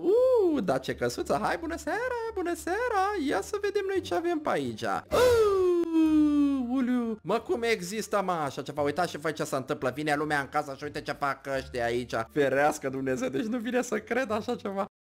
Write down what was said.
Uuu, da ce căsuță, hai bună seara, bună seara, ia să vedem noi ce avem pe aici. Uh, uliu. Mă, cum există, mă, așa ceva? Uitați și voi ce se întâmplă. Vine lumea în casă și uite ce fac ăștia aici. Ferească Dumnezeu, deci nu vine să cred așa ceva.